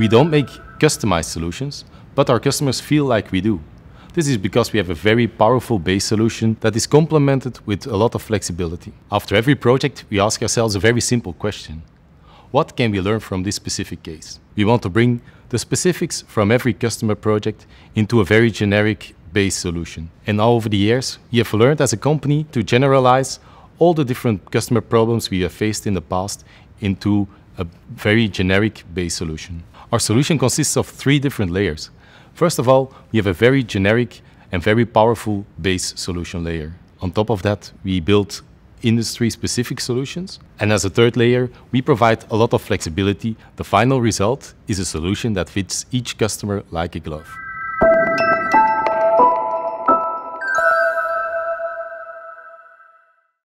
We don't make customized solutions, but our customers feel like we do. This is because we have a very powerful base solution that is complemented with a lot of flexibility. After every project, we ask ourselves a very simple question. What can we learn from this specific case? We want to bring the specifics from every customer project into a very generic base solution. And over the years, we have learned as a company to generalize all the different customer problems we have faced in the past into a very generic base solution. Our solution consists of three different layers. First of all, we have a very generic and very powerful base solution layer. On top of that, we build industry-specific solutions. And as a third layer, we provide a lot of flexibility. The final result is a solution that fits each customer like a glove.